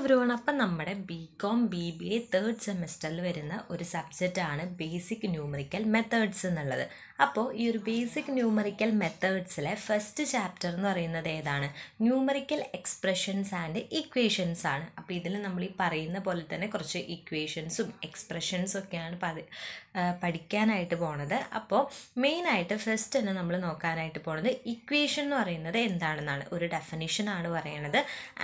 Every അപ്പം നമ്മുടെ B com B B A third സെമസ്റ്ററിൽ വരുന്ന ഒരു സബ്ജക്റ്റാണ് ബേസിക് ന്യൂമറിക്കൽ മെത്തേഡ്സ് എന്നുള്ളത് അപ്പോൾ ഈ ഒരു ബേസിക് ന്യൂമറിക്കൽ മെത്തേഡ്സിലെ ഫസ്റ്റ് ചാപ്റ്റർ എന്ന് പറയുന്നത് ഏതാണ് ന്യൂമറിക്കൽ എക്സ്പ്രഷൻസ് ആൻഡ് ഇക്വേഷൻസ് ആണ് അപ്പോൾ ഇതിൽ നമ്മൾ ഈ പറയുന്ന പോലെ തന്നെ കുറച്ച് ഇക്വേഷൻസും എക്സ്പ്രഷൻസും ഒക്കെയാണ് പഠിക്കാനായിട്ട് പോണത് അപ്പോൾ മെയിനായിട്ട് ഫസ്റ്റ് തന്നെ നമ്മൾ നോക്കാനായിട്ട് പോണത് ഇക്വേഷൻ എന്ന് പറയുന്നത് എന്താണെന്നാണ് ഒരു ആണ് പറയണത്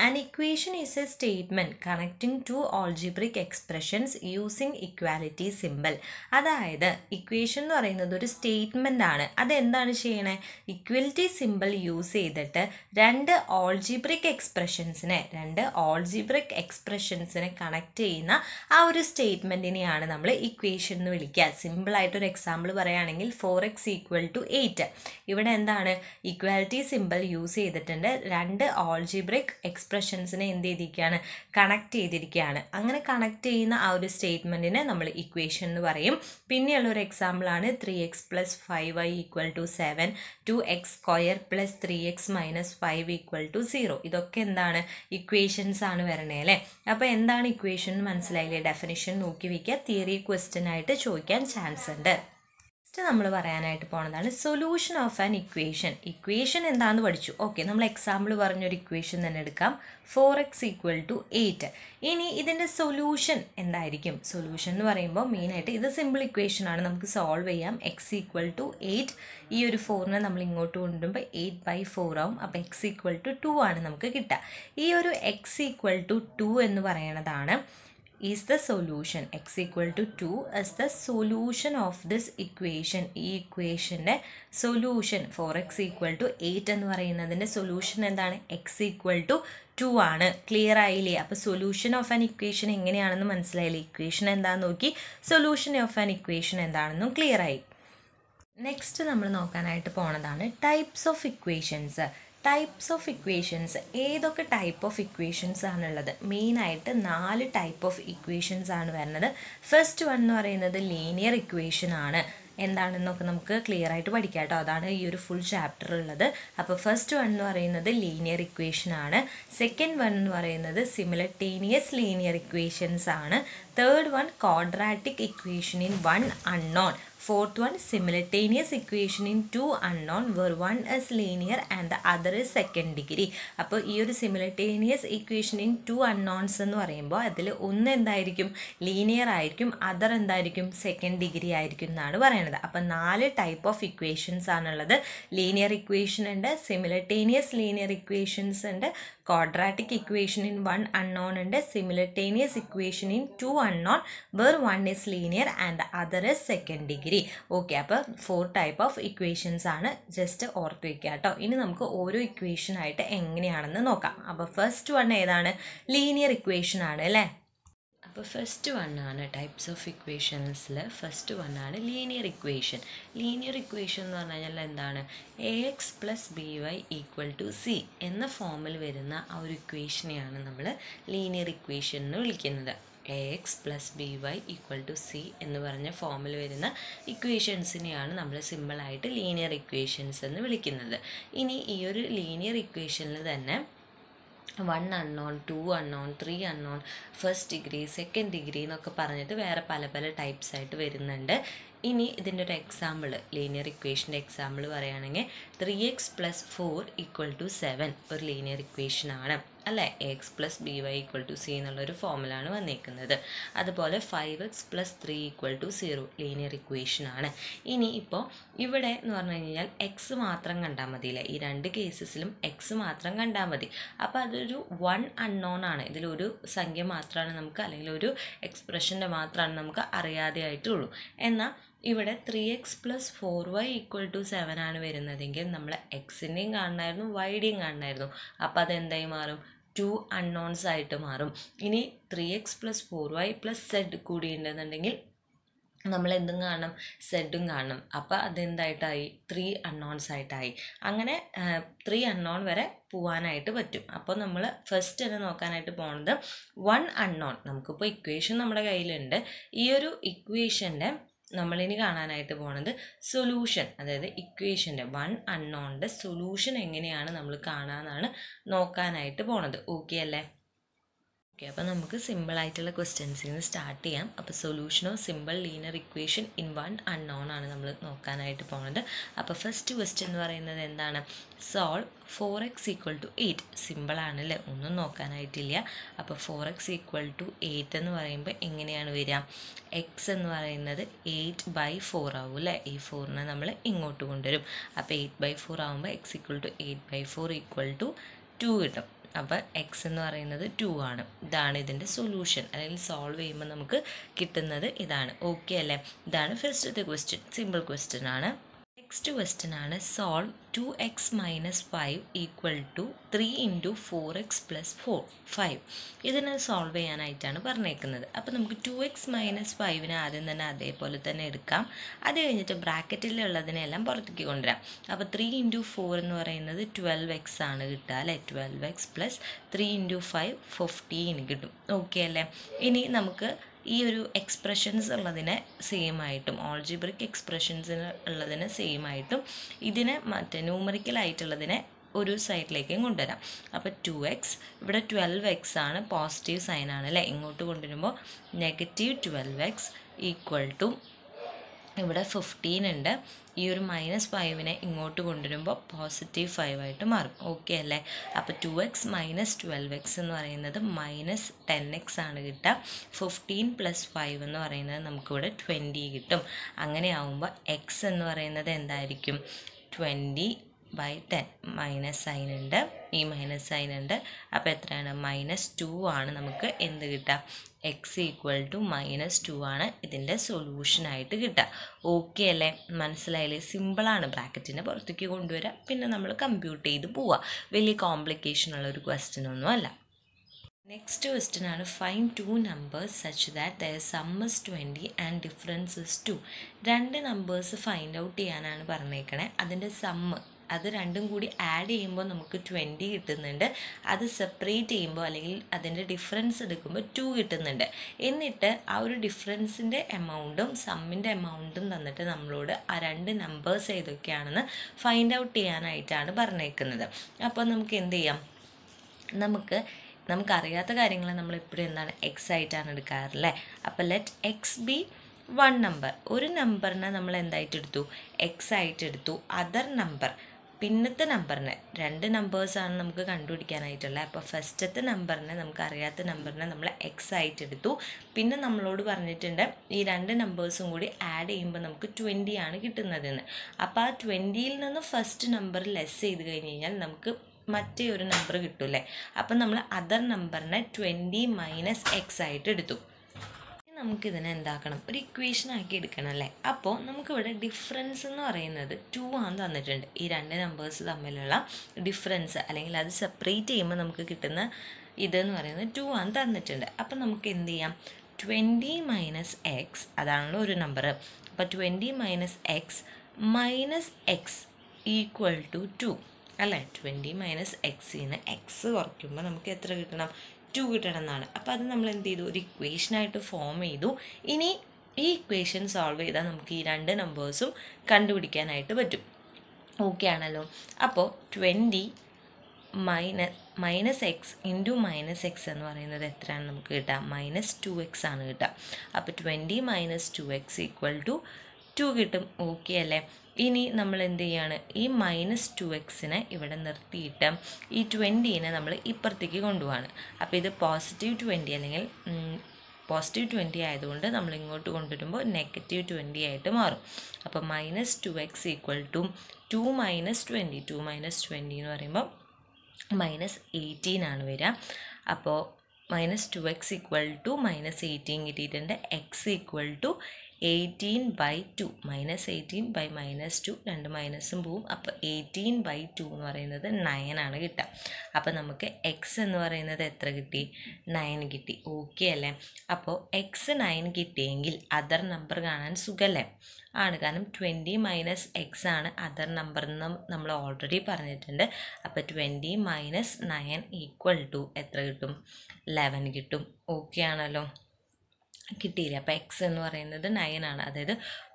and equation is a state statement connecting two algebraic expressions using equality symbol അതായത് ഇക്വേഷൻ എന്ന് പറയുന്നത് ഒരു സ്റ്റേറ്റ്മെൻ്റ് ആണ് അതെന്താണ് ചെയ്യണേ ഇക്വാലിറ്റി സിമ്പിൾ യൂസ് ചെയ്തിട്ട് രണ്ട് ഓൾജിബ്രിക് എക്സ്പ്രഷൻസിനെ രണ്ട് ഓൾജിബ്രിക് എക്സ്പ്രഷൻസിനെ കണക്ട് ചെയ്യുന്ന ആ ഒരു സ്റ്റേറ്റ്മെൻറ്റിനെയാണ് നമ്മൾ ഇക്വേഷൻ എന്ന് വിളിക്കുക സിമ്പിളായിട്ടൊരു എക്സാമ്പിൾ പറയുകയാണെങ്കിൽ four x equal to eight ഇവിടെ എന്താണ് ഇക്വാലിറ്റി സിമ്പിൾ യൂസ് ചെയ്തിട്ടുണ്ട് രണ്ട് ഓൾജിബ്രിക് എക്സ്പ്രഷൻസിനെ എന്ത് ചെയ്തിരിക്കുകയാണ് കണക്ട് ചെയ്തിരിക്കുകയാണ് അങ്ങനെ കണക്ട് ചെയ്യുന്ന ആ ഒരു സ്റ്റേറ്റ്മെൻറ്റിനെ നമ്മൾ ഇക്വേഷൻ എന്ന് പറയും പിന്നെയുള്ള ഒരു എക്സാമ്പിളാണ് three x plus five y equal to seven two x square plus three x minus five equal to zero ഇതൊക്കെ എന്താണ് ഇക്വേഷൻസ് ആണ് വരണേ അല്ലേ അപ്പോൾ എന്താണ് ഇക്വേഷൻ എന്ന് മനസ്സിലായില്ലേ ഡെഫിനിഷൻ നോക്കി വയ്ക്കുക തിയറി ക്വസ്റ്റ്യൻ ആയിട്ട് ചോദിക്കാൻ ചാൻസ് ഉണ്ട് നെക്സ്റ്റ് നമ്മൾ പറയാനായിട്ട് പോണതാണ് solution of an equation equation എന്താണെന്ന് പഠിച്ചു ഓക്കെ നമ്മൾ എക്സാമ്പിൾ പറഞ്ഞൊരു ഇക്വേഷൻ തന്നെ എടുക്കാം four x equal to eight ഇനി ഇതിൻ്റെ സൊല്യൂഷൻ എന്തായിരിക്കും സൊല്യൂഷൻ എന്ന് പറയുമ്പോൾ മെയിനായിട്ട് ഇത് സിമ്പിൾ ഇക്വേഷൻ ആണ് നമുക്ക് സോൾവ് ചെയ്യാം എക്സ് ഈക്വൽ ടു എയ്റ്റ് ഈ ഒരു ഫോറിനെ നമ്മൾ ഇങ്ങോട്ട് കൊണ്ടുവരുമ്പോൾ എയ്റ്റ് ബൈ ഫോർ ആവും അപ്പോൾ എക്സ് ഈക്വൽ ടു ടു ആണ് നമുക്ക് കിട്ടുക ഈ ഒരു എക്സ് ഈക്വൽ ടു ടു എന്ന് പറയണതാണ് is the solution x equal to 2 as the solution of this equation ഈ ഇക്വേഷൻ്റെ solution four x equal to eight എന്ന് പറയുന്നതിൻ്റെ സൊല്യൂഷൻ എന്താണ് എക്സ് ഈക്വൽ ടു ടു ആണ് ക്ലിയർ ആയില്ലേ അപ്പോൾ സൊല്യൂഷൻ ഓഫ് ആൻ ഇക്വേഷൻ എങ്ങനെയാണെന്ന് മനസ്സിലായില്ലേ ഇക്വേഷൻ എന്താണെന്ന് നോക്കി സൊല്യൂഷൻ ഓഫ് ആൻ ഇക്വേഷൻ എന്താണെന്നും ക്ലിയർ ആയി നെക്സ്റ്റ് നമ്മൾ നോക്കാനായിട്ട് പോണതാണ് types of equations types of equations ഏതൊക്കെ ടൈപ്പ് ഓഫ് ഇക്വേഷൻസ് ആണുള്ളത് മെയിനായിട്ട് നാല് ടൈപ്പ് ഓഫ് ഇക്വേഷൻസ് ആണ് വരുന്നത് ഫസ്റ്റ് വൺ എന്ന് പറയുന്നത് ലീനിയർ ഇക്വേഷൻ ആണ് എന്താണെന്നൊക്കെ നമുക്ക് ക്ലിയർ ആയിട്ട് പഠിക്കാം കേട്ടോ അതാണ് ഈ ഒരു ഫുൾ ചാപ്റ്റർ ഉള്ളത് അപ്പോൾ ഫസ്റ്റ് വൺ എന്ന് പറയുന്നത് ലീനിയർ ഇക്വേഷൻ ആണ് സെക്കൻഡ് വൺ എന്ന് പറയുന്നത് സിമിലട്ടേനിയസ് ലീനിയർ ഇക്വേഷൻസ് ആണ് third one quadratic equation in one unknown Fourth one, simultaneous equation in two unknown where one is linear and the other is second degree. അപ്പോൾ ഈ ഒരു simultaneous equation in two unknowns എന്ന് പറയുമ്പോൾ അതിൽ ഒന്ന് എന്തായിരിക്കും linear ആയിരിക്കും അതർ എന്തായിരിക്കും സെക്കൻഡ് ഡിഗ്രി ആയിരിക്കും എന്നാണ് പറയുന്നത് അപ്പോൾ നാല് ടൈപ്പ് ഓഫ് ഇക്വേഷൻസ് ആണുള്ളത് ലീനിയർ ഇക്വേഷൻ ഉണ്ട് സിമിലറ്റേനിയസ് ലീനിയർ ഇക്വേഷൻസ് ഉണ്ട് quadratic equation in one unknown ഉണ്ട് simultaneous equation in two unknown where one is linear and other is second degree ശരി ഓക്കെ അപ്പോൾ ഫോർ ടൈപ്പ് ഓഫ് ഇക്വേഷൻസ് ആണ് just ഓർത്ത് വയ്ക്കുക കേട്ടോ ഇനി നമുക്ക് ഓരോ ഇക്വേഷനായിട്ട് എങ്ങനെയാണെന്ന് നോക്കാം അപ്പോൾ ഫസ്റ്റ് വൺ ഏതാണ് ലീനിയർ ഇക്വേഷൻ ആണ് അല്ലേ അപ്പോൾ ഫസ്റ്റ് വണ്ണാണ് ടൈപ്സ് ഓഫ് ഇക്വേഷൻസിൽ ഫസ്റ്റ് വണ്ണാണ് ലീനിയർ ഇക്വേഷൻ ലീനിയർ ഇക്വേഷൻ എന്ന് പറഞ്ഞു കഴിഞ്ഞാൽ എന്താണ് a x plus b y equal to c എന്ന ഫോമിൽ വരുന്ന ആ ഒരു ഇക്വേഷനെയാണ് നമ്മൾ ലീനിയർ ഇക്വേഷൻ എന്ന് വിളിക്കുന്നത് a x plus b y equal to c എന്ന് പറഞ്ഞ ഫോമിൽ വരുന്ന ഇക്വേഷൻസിനെയാണ് നമ്മൾ സിമ്പിളായിട്ട് ലീനിയർ ഇക്വേഷൻസ് എന്ന് വിളിക്കുന്നത് ഇനി ഈ ഒരു ലീനിയർ ഇക്വേഷനിൽ തന്നെ one unknown two unknown three unknown first degree second degree എന്നൊക്കെ പറഞ്ഞിട്ട് വേറെ പല പല ടൈപ്സ് ആയിട്ട് വരുന്നുണ്ട് ഇനി ഇതിൻ്റെ ഒരു എക്സാമ്പിൾ ലീനിയർ ഇക്വേഷൻ്റെ എക്സാമ്പിൾ പറയുകയാണെങ്കിൽ three x plus four equal to seven ഒരു ലീനിയർ ഇക്വേഷനാണ് അല്ലേ x plus b y equal to c എന്നുള്ളൊരു ഫോമിലാണ് വന്നിരിക്കുന്നത് അതുപോലെ five x plus three equal to zero linear ഇക്വേഷനാണ് ഇനി ഇപ്പോൾ ഇവിടെ എന്ന് പറഞ്ഞു കഴിഞ്ഞാൽ എക്സ് മാത്രം കണ്ടാൽ മതിയില്ലേ ഈ രണ്ട് കേസസിലും എക്സ് മാത്രം കണ്ടാൽ മതി അപ്പോൾ അതൊരു വൺ അൺനോൺ ആണ് ഇതിലൊരു സംഖ്യ മാത്രമാണ് നമുക്ക് അല്ലെങ്കിൽ ഒരു എക്സ്പ്രഷൻ്റെ മാത്രമാണ് നമുക്ക് അറിയാതെ ആയിട്ടുള്ളൂ എന്നാൽ ഇവിടെ three x plus four y equal to seven ആണ് വരുന്നതെങ്കിൽ നമ്മൾ എക്സിൻ്റെയും കാണണമായിരുന്നു വൈഡിയും കാണണമായിരുന്നു അപ്പോൾ അതെന്തായി മാറും ടു അൺനോൺസ് ആയിട്ട് മാറും ഇനി three x plus four y plus z ഉണ്ടെന്നുണ്ടെങ്കിൽ നമ്മൾ എന്തും കാണണം സെഡും കാണണം അപ്പോൾ അതെന്തായിട്ടായി ത്രീ അൺനോൺസ് ആയിട്ടായി അങ്ങനെ ത്രീ അൺനോൺ വരെ പോവാനായിട്ട് പറ്റും അപ്പോൾ നമ്മൾ ഫസ്റ്റ് തന്നെ നോക്കാനായിട്ട് പോണത് വൺ അൺനോൺ നമുക്കിപ്പോൾ ഇക്വേഷൻ നമ്മുടെ കയ്യിലുണ്ട് ഈ ഒരു ഇക്വേഷൻ്റെ നമ്മളിനി കാണാനായിട്ട് പോകുന്നത് സൊല്യൂഷൻ അതായത് ഇക്വേഷൻ്റെ വൺ അൺനോണിൻ്റെ സൊല്യൂഷൻ എങ്ങനെയാണ് നമ്മൾ കാണാനാണ് നോക്കാനായിട്ട് പോണത് ഓക്കെ അല്ലേ ഓക്കെ അപ്പോൾ നമുക്ക് സിമ്പിൾ ആയിട്ടുള്ള ക്വസ്റ്റ്യൻസിൽ നിന്ന് സ്റ്റാർട്ട് ചെയ്യാം അപ്പോൾ solution of simple linear equation in one unknown ആണ് നമ്മൾ നോക്കാനായിട്ട് പോകുന്നത് അപ്പോൾ ഫസ്റ്റ് ക്വസ്റ്റ്യൻ എന്ന് പറയുന്നത് എന്താണ് solve four x equal to eight simple ആണല്ലേ ഒന്നും നോക്കാനായിട്ടില്ല അപ്പോൾ four x equal to eight എന്ന് പറയുമ്പോൾ എങ്ങനെയാണ് വരിക എക്സ് എന്ന് പറയുന്നത് എയ്റ്റ് ബൈ ഫോർ ആവും അല്ലേ ഈ ഫോറിനെ നമ്മൾ ഇങ്ങോട്ട് കൊണ്ടുവരും അപ്പോൾ എയ്റ്റ് ബൈ ഫോർ ആകുമ്പോൾ x equal to eight by four equal to two കിട്ടും അപ്പോൾ എക്സ് എന്ന് പറയുന്നത് ടു ആണ് ഇതാണ് ഇതിൻ്റെ സൊല്യൂഷൻ അല്ലെങ്കിൽ സോൾവ് ചെയ്യുമ്പോൾ നമുക്ക് കിട്ടുന്നത് ഇതാണ് ഓക്കെ അല്ലേ ഇതാണ് ഫസ്റ്റത്തെ ക്വസ്റ്റ്യൻ സിമ്പിൾ ക്വസ്റ്റ്യൻ ആണ് നെക്സ്റ്റ് ക്വസ്റ്റ്യൻ ആണ് solve two x minus five equal to three into four x plus four five ഇതിനെ സോൾവ് ചെയ്യാനായിട്ടാണ് പറഞ്ഞേക്കുന്നത് അപ്പോൾ നമുക്ക് ടു എക്സ് മൈനസ് ഫൈവിന് ആദ്യം തന്നെ അതേപോലെ തന്നെ എടുക്കാം അത് കഴിഞ്ഞിട്ട് ബ്രാക്കറ്റിലുള്ളതിനെല്ലാം പുറത്തേക്ക് കൊണ്ടുവരാം അപ്പോൾ ത്രീ ഇൻറ്റു ഫോർ എന്ന് പറയുന്നത് ട്വൽവ് എക്സ് ആണ് കിട്ടുക അല്ലേ twelve x plus three into five fifteen കിട്ടും ഓക്കെ അല്ലേ ഇനി നമുക്ക് ഈ ഒരു എക്സ്പ്രഷൻസ് ഉള്ളതിനെ സെയിം ആയിട്ടും ഓൾജിബ്രിക് എക്സ്പ്രഷൻസിന് ഉള്ളതിനെ സെയിം ആയിട്ടും ഇതിനെ മറ്റേ ന്യൂമറിക്കലായിട്ടുള്ളതിനെ ഒരു സൈഡിലേക്കും കൊണ്ടുവരാം അപ്പോൾ ടു എക്സ് ഇവിടെ ട്വൽവ് എക്സ് ആണ് പോസിറ്റീവ് സൈനാണ് അല്ലേ ഇങ്ങോട്ട് കൊണ്ടുവരുമ്പോൾ negative twelve x equal to ഇവിടെ ഫിഫ്റ്റീൻ ഉണ്ട് ഈ ഒരു മൈനസ് ഫൈവിനെ ഇങ്ങോട്ട് കൊണ്ടുവരുമ്പോൾ പോസിറ്റീവ് ഫൈവ് ആയിട്ട് മാറും ഓക്കെ അല്ലേ അപ്പോൾ two x minus twelve x എന്ന് പറയുന്നത് മൈനസ് ടെൻ എക്സ് ആണ് കിട്ടുക ഫിഫ്റ്റീൻ പ്ലസ് ഫൈവ് എന്ന് പറയുന്നത് നമുക്കിവിടെ ട്വൻറ്റി കിട്ടും അങ്ങനെയാവുമ്പോൾ എക്സ് എന്ന് പറയുന്നത് എന്തായിരിക്കും twenty by ten minus sign ഉണ്ട് ഈ മൈനസ് സൈൻ ഉണ്ട് അപ്പോൾ എത്രയാണ് മൈനസ് ടു ആണ് നമുക്ക് എന്ത് കിട്ടുക x equal to minus two ആണ് ഇതിൻ്റെ സൊല്യൂഷനായിട്ട് കിട്ടുക ഓക്കെ അല്ലേ മനസ്സിലായാലേ സിമ്പിളാണ് ബ്രാക്കറ്റിനെ പുറത്തേക്ക് കൊണ്ടുവരിക പിന്നെ നമ്മൾ കമ്പ്യൂട്ട് ചെയ്ത് പോവുക വലിയ കോംപ്ലിക്കേഷൻ ഉള്ള ഒരു ക്വസ്റ്റ്യൻ ഒന്നുമല്ല നെക്സ്റ്റ് ക്വസ്റ്റ്യൻ ആണ് find two numbers such that their sums twenty and difference is two രണ്ട് നമ്പേഴ്സ് ഫൈൻഡ് ഔട്ട് ചെയ്യാനാണ് പറഞ്ഞേക്കണേ അതിൻ്റെ സമ്മ് അത് രണ്ടും കൂടി ആഡ് ചെയ്യുമ്പോൾ നമുക്ക് ട്വൻറ്റി കിട്ടുന്നുണ്ട് അത് സെപ്പറേറ്റ് ചെയ്യുമ്പോൾ അല്ലെങ്കിൽ അതിൻ്റെ ഡിഫറൻസ് എടുക്കുമ്പോൾ ടു കിട്ടുന്നുണ്ട് എന്നിട്ട് ആ ഒരു ഡിഫറൻസിൻ്റെ എമൗണ്ടും സമ്മിൻ്റെ എമൗണ്ടും തന്നിട്ട് നമ്മളോട് ആ രണ്ട് നമ്പേഴ്സ് ഏതൊക്കെയാണെന്ന് ഫൈൻഡ് ഔട്ട് ചെയ്യാനായിട്ടാണ് പറഞ്ഞേക്കുന്നത് അപ്പോൾ നമുക്ക് എന്ത് ചെയ്യാം നമുക്ക് നമുക്കറിയാത്ത കാര്യങ്ങൾ നമ്മൾ എപ്പോഴും എന്താണ് എക്സ് ആയിട്ടാണ് എടുക്കാറല്ലേ അപ്പോൾ let x be one number ഒരു നമ്പറിനെ നമ്മൾ എന്തായിട്ട് എക്സ് ആയിട്ട് എടുത്തു അതർ നമ്പർ പിന്നത്തെ നമ്പറിനെ രണ്ട് നമ്പേഴ്സാണ് നമുക്ക് കണ്ടുപിടിക്കാനായിട്ടുള്ളത് അപ്പോൾ ഫസ്റ്റത്തെ നമ്പറിനെ നമുക്ക് അറിയാത്ത നമ്പറിനെ നമ്മൾ എക്സ് ആയിട്ട് എടുത്തു പിന്നെ നമ്മളോട് പറഞ്ഞിട്ടുണ്ട് ഈ രണ്ട് നമ്പേഴ്സും കൂടി ആഡ് ചെയ്യുമ്പോൾ നമുക്ക് ട്വൻറ്റി ആണ് കിട്ടുന്നതെന്ന് അപ്പോൾ ആ ട്വൻറ്റിയിൽ നിന്ന് ഫസ്റ്റ് നമ്പർ ലെസ് ചെയ്ത് കഴിഞ്ഞ് കഴിഞ്ഞാൽ നമുക്ക് മറ്റേ ഒരു നമ്പർ കിട്ടൂലേ അപ്പം നമ്മൾ അതർ നമ്പറിനെ ട്വൻറ്റി മൈനസ് എക്സ് ആയിട്ട് എടുത്തു നമുക്കിതിനെ എന്താക്കണം ഒരു ഇക്വേഷൻ ആക്കി എടുക്കണം അല്ലേ അപ്പോൾ നമുക്കിവിടെ ഡിഫറൻസ് എന്ന് പറയുന്നത് ടു ആണ് തന്നിട്ടുണ്ട് ഈ രണ്ട് നമ്പേഴ്സ് തമ്മിലുള്ള ഡിഫറൻസ് അല്ലെങ്കിൽ അത് സെപ്പറേറ്റ് ചെയ്യുമ്പോൾ നമുക്ക് കിട്ടുന്ന ഇതെന്ന് പറയുന്നത് ടു ആണ് തന്നിട്ടുണ്ട് അപ്പം നമുക്ക് എന്ത് ചെയ്യാം ട്വൻറ്റി മൈനസ് എക്സ് അതാണല്ലോ ഒരു നമ്പർ അപ്പോൾ twenty minus x minus x equal to two അല്ലേ ട്വൻറ്റി മൈനസ് എക്സിന് എക്സ് കുറയ്ക്കുമ്പോൾ നമുക്ക് എത്ര കിട്ടണം ടു എന്നാണ് അപ്പോൾ അത് നമ്മൾ എന്ത് ചെയ്തു ഒരു ഇക്വേഷനായിട്ട് ഫോം ചെയ്തു ഇനി ഈ ഇക്വേഷൻ സോൾവ് ചെയ്താൽ നമുക്ക് ഈ രണ്ട് നമ്പേഴ്സും കണ്ടുപിടിക്കാനായിട്ട് പറ്റും ഓക്കെ ആണല്ലോ അപ്പോൾ ട്വൻറ്റി മൈന minus x into minus x എന്ന് പറയുന്നത് എത്രയാണ് നമുക്ക് കിട്ടുക മൈനസ് ടു എക്സ് ആണ് കിട്ടുക അപ്പോൾ twenty minus two x equal to two കിട്ടും ഓക്കെ അല്ലേ ഇനി നമ്മൾ എന്ത് ചെയ്യാണ് ഈ മൈനസ് ടു എക്സിനെ ഇവിടെ നിർത്തിയിട്ട് ഈ ട്വൻറ്റീനെ നമ്മൾ ഇപ്പുറത്തേക്ക് കൊണ്ടുപോവാണ് അപ്പോൾ ഇത് പോസിറ്റീവ് ട്വൻറ്റി അല്ലെങ്കിൽ പോസിറ്റീവ് ട്വൻറ്റി ആയതുകൊണ്ട് നമ്മൾ ഇങ്ങോട്ട് കൊണ്ടുവരുമ്പോൾ നെഗറ്റീവ് ട്വൻറ്റി ആയിട്ട് മാറും അപ്പോൾ minus two x equal to two minus twenty two minus twenty എന്ന് പറയുമ്പോൾ മൈനസ് എയ്റ്റീൻ ആണ് വരിക അപ്പോൾ minus two x equal to minus eighteen കിട്ടിയിട്ടുണ്ട് x equal to eighteen by two minus eighteen by minus two രണ്ട് മൈനസും പോവും അപ്പോൾ എയ്റ്റീൻ ബൈ ടു എന്ന് പറയുന്നത് നയൻ ആണ് കിട്ടുക അപ്പോൾ നമുക്ക് എക്സ് എന്ന് പറയുന്നത് എത്ര കിട്ടി നയൻ കിട്ടി ഓക്കെ അല്ലേ അപ്പോൾ എക്സ് നയൻ കിട്ടിയെങ്കിൽ അതർ നമ്പർ കാണാൻ സുഖമല്ലേ ആണ് കാരണം ട്വൻറ്റി മൈനസ് എക്സ് ആണ് അതർ നമ്പർ എന്ന് നമ്മൾ ഓൾറെഡി പറഞ്ഞിട്ടുണ്ട് അപ്പോൾ twenty minus nine equal to എത്ര കിട്ടും ലെവൻ കിട്ടും ഓക്കെ ആണല്ലോ കിട്ടിയില്ല അപ്പോൾ എക്സ് എന്ന് പറയുന്നത് നയനാണ് അതായത്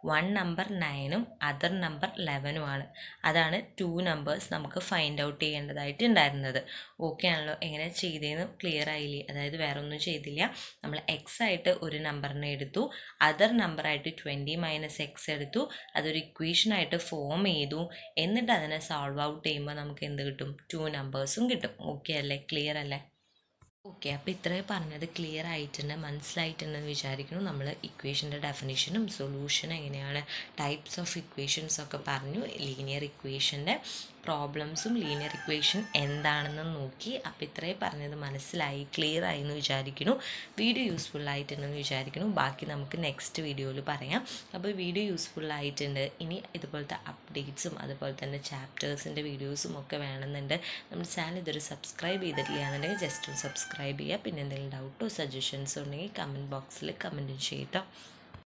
വൺ നമ്പർ നയനും അതർ നമ്പർ ലെവനുമാണ് അതാണ് ടു നമ്പേഴ്സ് നമുക്ക് ഫൈൻഡ് ഔട്ട് ചെയ്യേണ്ടതായിട്ട് ഉണ്ടായിരുന്നത് ഓക്കെ ആണല്ലോ എങ്ങനെ ചെയ്തേന്ന് ക്ലിയർ ആയില്ലേ അതായത് വേറെ ഒന്നും ചെയ്തില്ല നമ്മൾ എക്സ് ആയിട്ട് ഒരു നമ്പറിനെ എടുത്തു അതർ നമ്പറായിട്ട് ട്വൻറ്റി മൈനസ് എക്സ് എടുത്തു അതൊരു ഇക്വേഷനായിട്ട് ഫോം ചെയ്തു എന്നിട്ട് അതിനെ സോൾവ് ഔട്ട് ചെയ്യുമ്പോൾ നമുക്ക് എന്ത് കിട്ടും ടു നമ്പേഴ്സും കിട്ടും ഓക്കെ അല്ലേ ക്ലിയർ അല്ലേ ഓക്കെ അപ്പോൾ ഇത്രയും പറഞ്ഞത് ക്ലിയർ ആയിട്ടുണ്ട് മനസ്സിലായിട്ടുണ്ടെന്ന് വിചാരിക്കുന്നു നമ്മൾ ഇക്വേഷൻ്റെ ഡെഫിനേഷനും സൊല്യൂഷൻ എങ്ങനെയാണ് ടൈപ്സ് ഓഫ് ഇക്വേഷൻസ് ഒക്കെ പറഞ്ഞു ലീനിയർ ഇക്വേഷൻ്റെ പ്രോബ്ലംസും ലീനിയർ ഇക്വേഷൻ എന്താണെന്ന് നോക്കി അപ്പം ഇത്രയും പറഞ്ഞത് മനസ്സിലായി ക്ലിയർ ആയി എന്ന് വിചാരിക്കുന്നു വീഡിയോ യൂസ്ഫുൾ ആയിട്ടുണ്ടെന്ന് വിചാരിക്കുന്നു ബാക്കി നമുക്ക് നെക്സ്റ്റ് വീഡിയോയിൽ പറയാം അപ്പോൾ വീഡിയോ യൂസ്ഫുൾ ആയിട്ടുണ്ട് ഇനി ഇതുപോലത്തെ അപ്ഡേറ്റ്സും അതുപോലെ തന്നെ ചാപ്റ്റേഴ്സിൻ്റെ വീഡിയോസും ഒക്കെ വേണമെന്നുണ്ട് നമ്മുടെ ചാനൽ ഇതൊരു സബ്സ്ക്രൈബ് ചെയ്തിട്ടില്ല എന്നുണ്ടെങ്കിൽ ജസ്റ്റ് സബ്സ്ക്രൈബ് ചെയ്യുക പിന്നെ എന്തെങ്കിലും ഡൗട്ടോ സജഷൻസോ ഉണ്ടെങ്കിൽ കമൻറ്റ് ബോക്സിൽ കമൻറ്റും ചെയ്യട്ടോ